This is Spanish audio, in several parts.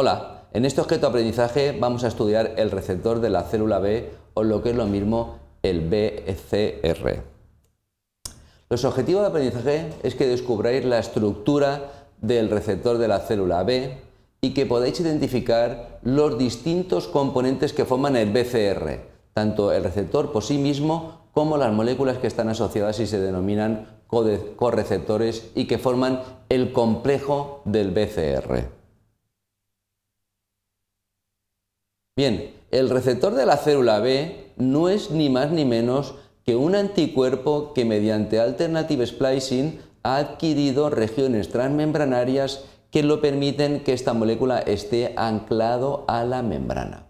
Hola, en este objeto de aprendizaje vamos a estudiar el receptor de la célula B o lo que es lo mismo el BCR. E los objetivos de aprendizaje es que descubráis la estructura del receptor de la célula B y que podáis identificar los distintos componentes que forman el BCR, tanto el receptor por sí mismo como las moléculas que están asociadas y se denominan correceptores y que forman el complejo del BCR. Bien, el receptor de la célula B no es ni más ni menos que un anticuerpo que mediante alternative splicing ha adquirido regiones transmembranarias que lo permiten que esta molécula esté anclado a la membrana.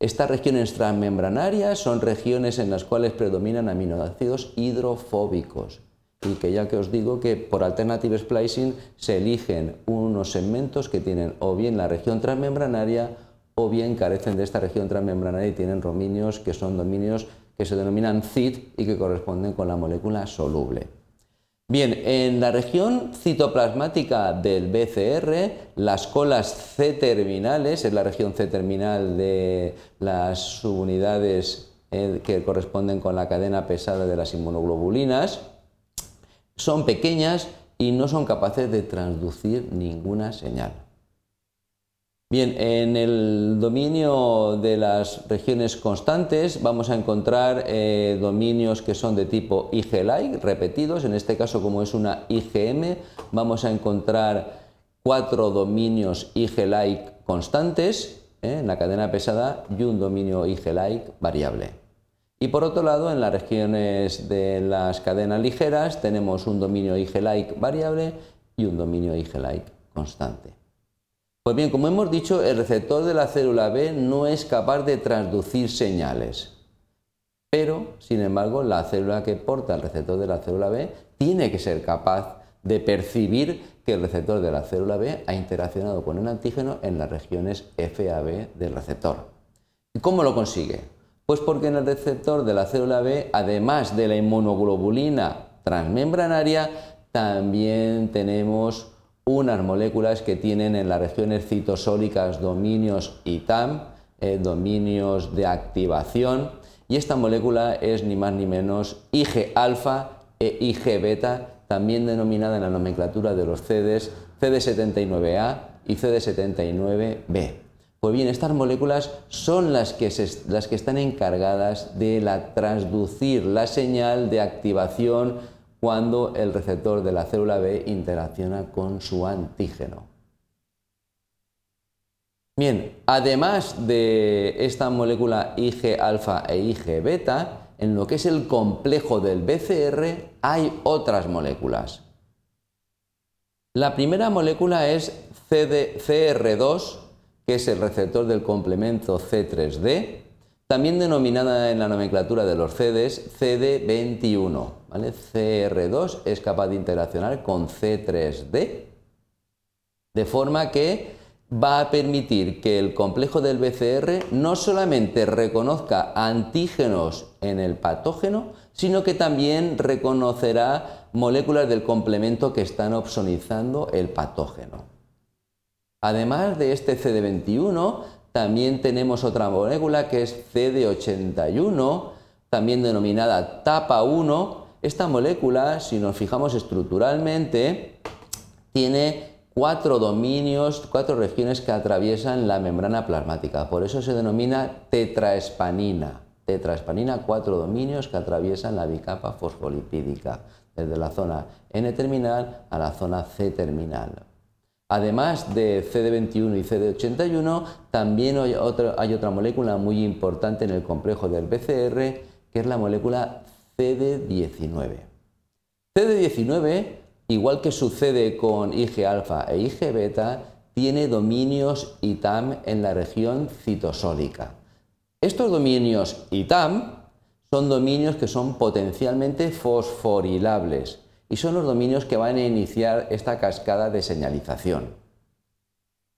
Estas regiones transmembranarias son regiones en las cuales predominan aminoácidos hidrofóbicos y que ya que os digo que por alternative splicing se eligen unos segmentos que tienen o bien la región transmembranaria bien carecen de esta región transmembrana y tienen rominios que son dominios que se denominan CIT y que corresponden con la molécula soluble. Bien, en la región citoplasmática del BCR, las colas C-terminales, es la región C-terminal de las subunidades eh, que corresponden con la cadena pesada de las inmunoglobulinas, son pequeñas y no son capaces de transducir ninguna señal. Bien, en el dominio de las regiones constantes vamos a encontrar eh, dominios que son de tipo IG-like, repetidos, en este caso como es una IGM, vamos a encontrar cuatro dominios IG-like constantes eh, en la cadena pesada y un dominio IG-like variable. Y por otro lado, en las regiones de las cadenas ligeras tenemos un dominio IG-like variable y un dominio IG-like constante. Pues bien, como hemos dicho, el receptor de la célula B no es capaz de transducir señales. Pero, sin embargo, la célula que porta el receptor de la célula B tiene que ser capaz de percibir que el receptor de la célula B ha interaccionado con un antígeno en las regiones FAB del receptor. ¿Y cómo lo consigue? Pues porque en el receptor de la célula B, además de la inmunoglobulina transmembranaria, también tenemos unas moléculas que tienen en las regiones citosólicas dominios ITAM, eh, dominios de activación, y esta molécula es ni más ni menos IG-alfa e IG-beta, también denominada en la nomenclatura de los CDs CD79A y CD79B. Pues bien, estas moléculas son las que, las que están encargadas de la, transducir la señal de activación cuando el receptor de la célula B interacciona con su antígeno. Bien, además de esta molécula IG alfa e IG beta, en lo que es el complejo del BCR hay otras moléculas. La primera molécula es cdcr CR2, que es el receptor del complemento C3D, también denominada en la nomenclatura de los CDs CD21. ¿vale? CR2 es capaz de interaccionar con C3D, de forma que va a permitir que el complejo del BCR no solamente reconozca antígenos en el patógeno, sino que también reconocerá moléculas del complemento que están opsonizando el patógeno. Además de este CD21, también tenemos otra molécula que es CD81, también denominada TAPA1. Esta molécula, si nos fijamos estructuralmente, tiene cuatro dominios, cuatro regiones que atraviesan la membrana plasmática. Por eso se denomina tetraespanina. Tetraespanina, cuatro dominios que atraviesan la bicapa fosfolipídica, desde la zona N-terminal a la zona C-terminal. Además de CD21 y CD81, también hay, otra molécula muy importante en el complejo del BCR, que es la molécula CD19. CD19, igual que sucede con IG alfa e IG beta, tiene dominios ITAM en la región citosólica. Estos dominios ITAM son dominios que son potencialmente fosforilables y son los dominios que van a iniciar esta cascada de señalización.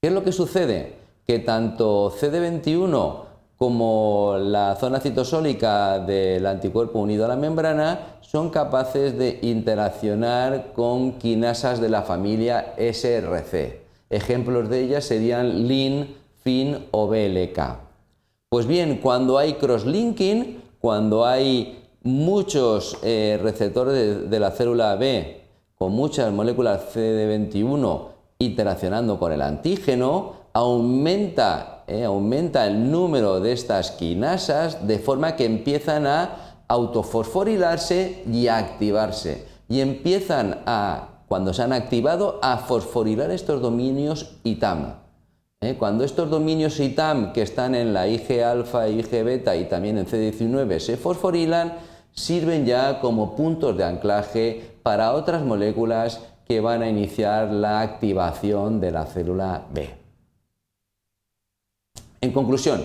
¿Qué es lo que sucede? Que tanto CD21 como la zona citosólica del anticuerpo unido a la membrana son capaces de interaccionar con quinasas de la familia SRC. Ejemplos de ellas serían LIN, FIN o BLK. Pues bien, cuando hay crosslinking, cuando hay muchos eh, receptores de, la célula B con muchas moléculas CD21 interaccionando con el antígeno, aumenta, eh, aumenta el número de estas quinasas de forma que empiezan a autofosforilarse y a activarse. Y empiezan a, cuando se han activado, a fosforilar estos dominios ITAM. Eh, cuando estos dominios ITAM que están en la IG alfa, IG beta y también en C19 se fosforilan, sirven ya como puntos de anclaje para otras moléculas que van a iniciar la activación de la célula B. En conclusión,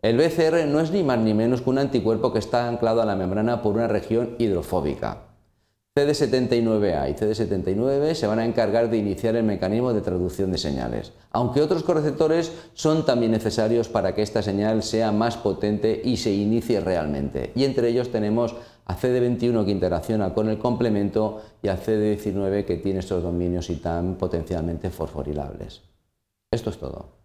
el BCR no es ni más ni menos que un anticuerpo que está anclado a la membrana por una región hidrofóbica. CD79A y CD79B se van a encargar de iniciar el mecanismo de traducción de señales, aunque otros correceptores son también necesarios para que esta señal sea más potente y se inicie realmente. Y entre ellos tenemos a CD21 que interacciona con el complemento y a CD19 que tiene estos dominios y tan potencialmente fosforilables. Esto es todo.